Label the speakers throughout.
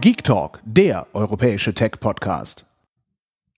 Speaker 1: Geek Talk, der europäische Tech-Podcast.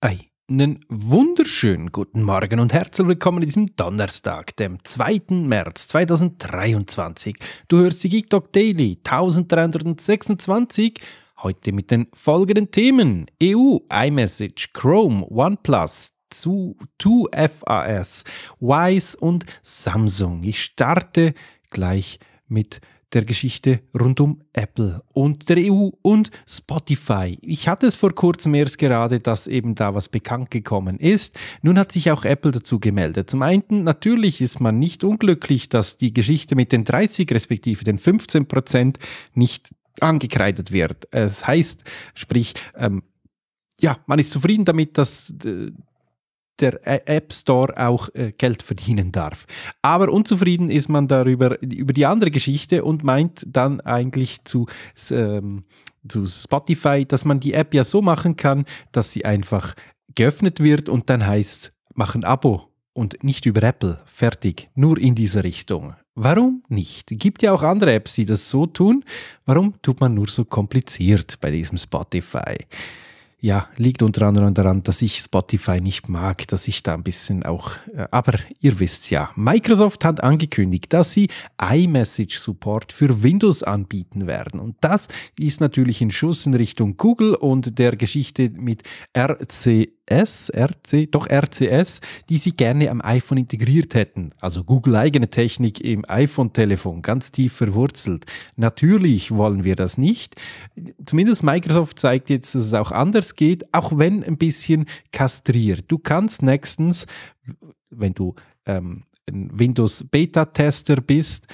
Speaker 1: Einen wunderschönen guten Morgen und herzlich willkommen an diesem Donnerstag, dem 2. März 2023. Du hörst die Geek Talk Daily 1326. Heute mit den folgenden Themen: EU, iMessage, Chrome, OnePlus, 2FAS, Wise und Samsung. Ich starte gleich mit dem der Geschichte rund um Apple und der EU und Spotify. Ich hatte es vor kurzem erst gerade, dass eben da was bekannt gekommen ist. Nun hat sich auch Apple dazu gemeldet. Zum einen, natürlich ist man nicht unglücklich, dass die Geschichte mit den 30 respektive den 15 Prozent nicht angekreidet wird. Es heißt, sprich, ähm, ja, man ist zufrieden damit, dass äh, der App Store auch äh, Geld verdienen darf. Aber unzufrieden ist man darüber, über die andere Geschichte und meint dann eigentlich zu, ähm, zu Spotify, dass man die App ja so machen kann, dass sie einfach geöffnet wird und dann heißt mach ein Abo und nicht über Apple. Fertig. Nur in diese Richtung. Warum nicht? Gibt ja auch andere Apps, die das so tun. Warum tut man nur so kompliziert bei diesem Spotify? ja, liegt unter anderem daran, dass ich Spotify nicht mag, dass ich da ein bisschen auch. Äh, aber ihr wisst ja, Microsoft hat angekündigt, dass sie iMessage Support für Windows anbieten werden. Und das ist natürlich ein Schuss in Richtung Google und der Geschichte mit RC RCS, RC, doch RCS, die sie gerne am iPhone integriert hätten. Also Google eigene Technik im iPhone-Telefon, ganz tief verwurzelt. Natürlich wollen wir das nicht. Zumindest Microsoft zeigt jetzt, dass es auch anders geht, auch wenn ein bisschen kastriert. Du kannst nächstens, wenn du ähm, ein Windows Beta Tester bist,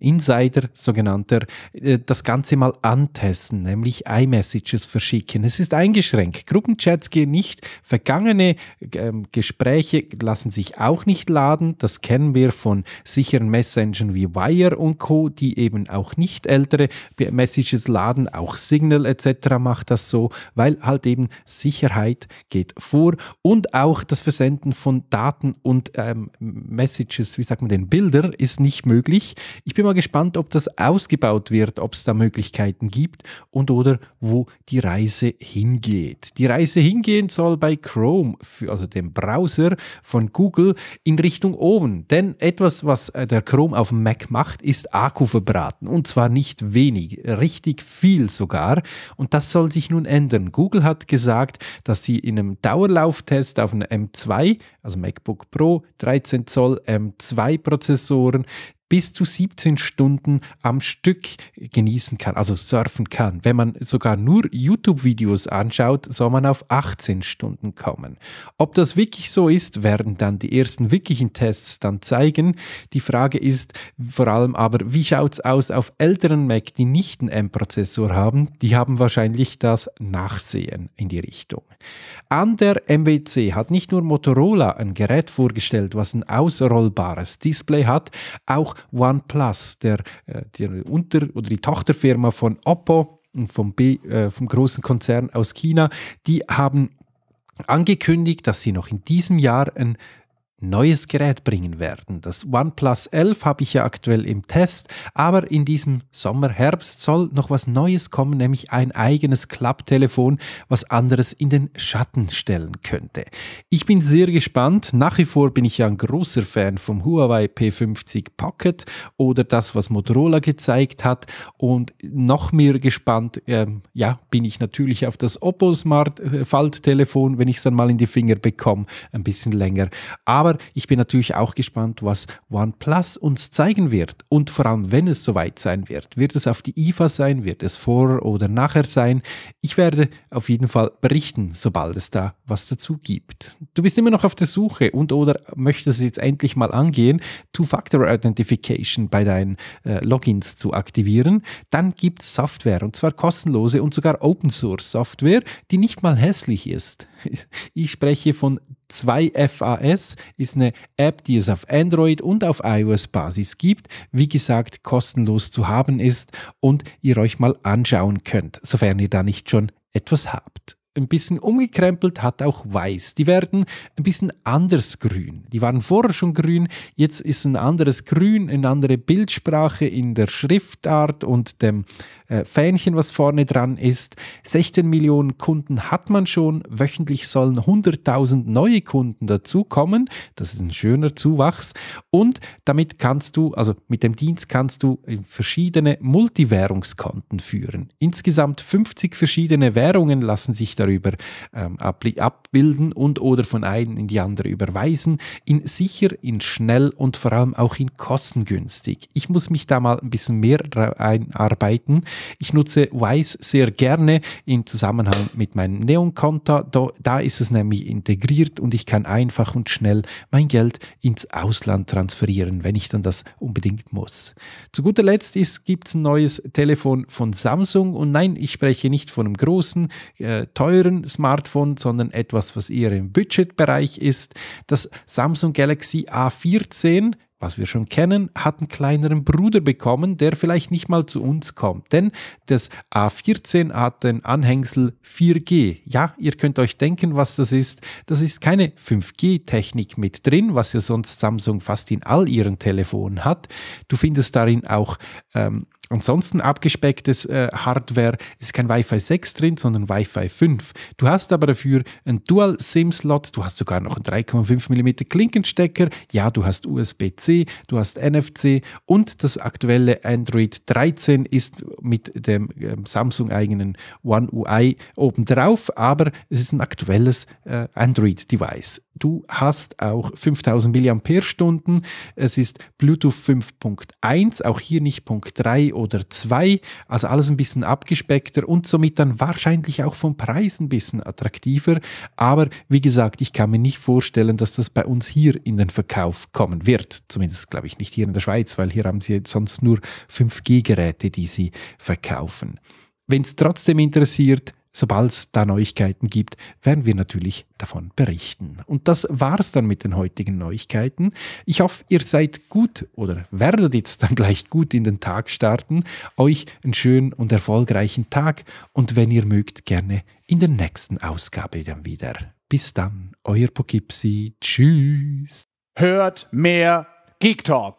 Speaker 1: Insider, sogenannter, äh, das Ganze mal antesten, nämlich iMessages verschicken. Es ist eingeschränkt. Gruppenchats gehen nicht. Vergangene ähm, Gespräche lassen sich auch nicht laden. Das kennen wir von sicheren Messengern wie Wire und Co., die eben auch nicht ältere Messages laden. Auch Signal etc. macht das so, weil halt eben Sicherheit geht vor und auch das Versenden von Daten und ähm, Messages, wie sagt man den Bilder, ist nicht möglich. Ich bin mal gespannt, ob das ausgebaut wird, ob es da Möglichkeiten gibt und oder wo die Reise hingeht. Die Reise hingehen soll bei Chrome, also dem Browser von Google, in Richtung oben. Denn etwas, was äh, der Chrome auf dem Mac macht, ist Akku verbraten. Und zwar nicht wenig, richtig viel sogar. Und das soll sich nun ändern. Google hat gesagt, dass sie in einem Dauerlauftest auf einem M2, also MacBook Pro, 13 Zoll M2 Prozessoren, bis zu 17 Stunden am Stück genießen kann, also surfen kann. Wenn man sogar nur YouTube-Videos anschaut, soll man auf 18 Stunden kommen. Ob das wirklich so ist, werden dann die ersten wirklichen Tests dann zeigen. Die Frage ist vor allem aber, wie schaut es aus auf älteren Mac, die nicht einen M-Prozessor haben? Die haben wahrscheinlich das Nachsehen in die Richtung. An der MWC hat nicht nur Motorola ein Gerät vorgestellt, was ein ausrollbares Display hat, auch OnePlus, der, äh, der Unter- oder die Tochterfirma von Oppo und vom, B, äh, vom großen Konzern aus China, die haben angekündigt, dass sie noch in diesem Jahr ein neues Gerät bringen werden. Das OnePlus 11 habe ich ja aktuell im Test, aber in diesem Sommer, Herbst soll noch was Neues kommen, nämlich ein eigenes Klapptelefon, was anderes in den Schatten stellen könnte. Ich bin sehr gespannt. Nach wie vor bin ich ja ein großer Fan vom Huawei P50 Pocket oder das, was Motorola gezeigt hat und noch mehr gespannt, ähm, ja, bin ich natürlich auf das Oppo Smart äh, Falttelefon, wenn ich es dann mal in die Finger bekomme, ein bisschen länger. Aber aber ich bin natürlich auch gespannt, was OnePlus uns zeigen wird und vor allem, wenn es soweit sein wird. Wird es auf die IFA sein? Wird es vor oder nachher sein? Ich werde auf jeden Fall berichten, sobald es da was dazu gibt. Du bist immer noch auf der Suche und oder möchtest jetzt endlich mal angehen, Two-Factor Identification bei deinen äh, Logins zu aktivieren, dann gibt es Software und zwar kostenlose und sogar Open Source Software, die nicht mal hässlich ist. Ich spreche von 2FAS ist eine App, die es auf Android und auf iOS-Basis gibt, wie gesagt kostenlos zu haben ist und ihr euch mal anschauen könnt, sofern ihr da nicht schon etwas habt ein bisschen umgekrempelt hat auch weiß. Die werden ein bisschen anders grün. Die waren vorher schon grün, jetzt ist ein anderes Grün, eine andere Bildsprache in der Schriftart und dem äh, Fähnchen, was vorne dran ist. 16 Millionen Kunden hat man schon. Wöchentlich sollen 100.000 neue Kunden dazukommen. Das ist ein schöner Zuwachs. Und damit kannst du, also mit dem Dienst kannst du verschiedene Multiwährungskonten führen. Insgesamt 50 verschiedene Währungen lassen sich darüber ähm, abbilden und oder von einen in die andere überweisen. In sicher, in schnell und vor allem auch in kostengünstig. Ich muss mich da mal ein bisschen mehr einarbeiten. Ich nutze Wise sehr gerne im Zusammenhang mit meinem Neon-Konto. Da, da ist es nämlich integriert und ich kann einfach und schnell mein Geld ins Ausland transferieren, wenn ich dann das unbedingt muss. Zu guter Letzt gibt es ein neues Telefon von Samsung und nein, ich spreche nicht von einem großen, äh, teuren Smartphone, sondern etwas, was eher im Budgetbereich ist. Das Samsung Galaxy A14 was wir schon kennen, hat einen kleineren Bruder bekommen, der vielleicht nicht mal zu uns kommt. Denn das A14 hat den Anhängsel 4G. Ja, ihr könnt euch denken, was das ist. Das ist keine 5G-Technik mit drin, was ja sonst Samsung fast in all ihren Telefonen hat. Du findest darin auch ähm, Ansonsten abgespecktes äh, Hardware ist kein Wi-Fi 6 drin, sondern Wi-Fi 5. Du hast aber dafür einen Dual-SIM-Slot, du hast sogar noch einen 3,5 mm Klinkenstecker, ja, du hast USB-C, du hast NFC und das aktuelle Android 13 ist mit dem äh, Samsung-eigenen One UI obendrauf, aber es ist ein aktuelles äh, Android-Device. Du hast auch 5000 mAh. Es ist Bluetooth 5.1, auch hier nicht Punkt 3 oder 2. Also alles ein bisschen abgespeckter und somit dann wahrscheinlich auch vom Preis ein bisschen attraktiver. Aber wie gesagt, ich kann mir nicht vorstellen, dass das bei uns hier in den Verkauf kommen wird. Zumindest glaube ich nicht hier in der Schweiz, weil hier haben sie sonst nur 5G-Geräte, die sie verkaufen. Wenn es trotzdem interessiert, Sobald es da Neuigkeiten gibt, werden wir natürlich davon berichten. Und das war's dann mit den heutigen Neuigkeiten. Ich hoffe, ihr seid gut oder werdet jetzt dann gleich gut in den Tag starten. Euch einen schönen und erfolgreichen Tag und wenn ihr mögt, gerne in der nächsten Ausgabe dann wieder. Bis dann, euer Pokipsi. Tschüss. Hört mehr Geek Talk.